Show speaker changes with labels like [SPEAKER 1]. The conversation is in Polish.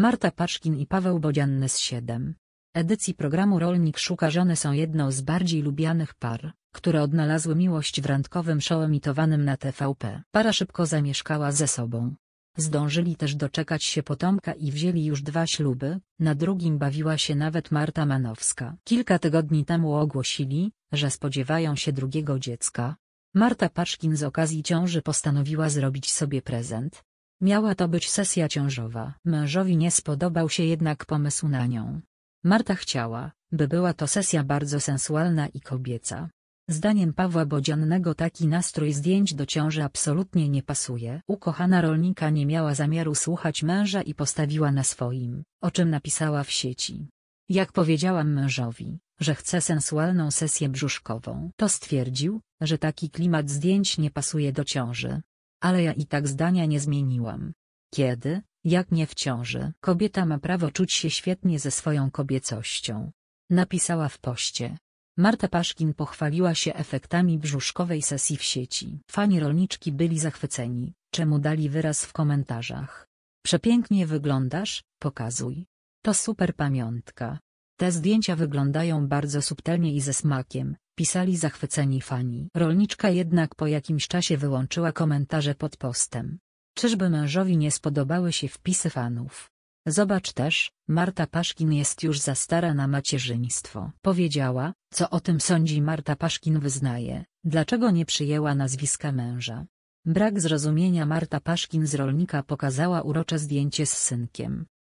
[SPEAKER 1] Marta Paczkin i Paweł Bodzianny z 7. Edycji programu Rolnik Szuka Żony są jedną z bardziej lubianych par, które odnalazły miłość w randkowym show emitowanym na TVP. Para szybko zamieszkała ze sobą. Zdążyli też doczekać się potomka i wzięli już dwa śluby, na drugim bawiła się nawet Marta Manowska. Kilka tygodni temu ogłosili, że spodziewają się drugiego dziecka. Marta Paczkin z okazji ciąży postanowiła zrobić sobie prezent, Miała to być sesja ciążowa. Mężowi nie spodobał się jednak pomysł na nią. Marta chciała, by była to sesja bardzo sensualna i kobieca. Zdaniem Pawła Bodziannego taki nastrój zdjęć do ciąży absolutnie nie pasuje. Ukochana rolnika nie miała zamiaru słuchać męża i postawiła na swoim, o czym napisała w sieci. Jak powiedziałam mężowi, że chce sensualną sesję brzuszkową, to stwierdził, że taki klimat zdjęć nie pasuje do ciąży ale ja i tak zdania nie zmieniłam. Kiedy, jak nie w ciąży, kobieta ma prawo czuć się świetnie ze swoją kobiecością. Napisała w poście. Marta Paszkin pochwaliła się efektami brzuszkowej sesji w sieci. Fani rolniczki byli zachwyceni, czemu dali wyraz w komentarzach. Przepięknie wyglądasz, pokazuj. To super pamiątka. Te zdjęcia wyglądają bardzo subtelnie i ze smakiem, pisali zachwyceni fani. Rolniczka jednak po jakimś czasie wyłączyła komentarze pod postem. Czyżby mężowi nie spodobały się wpisy fanów? Zobacz też, Marta Paszkin jest już za stara na macierzyństwo. Powiedziała, co o tym sądzi Marta Paszkin wyznaje, dlaczego nie przyjęła nazwiska męża.
[SPEAKER 2] Brak zrozumienia Marta Paszkin z rolnika pokazała urocze zdjęcie z synkiem.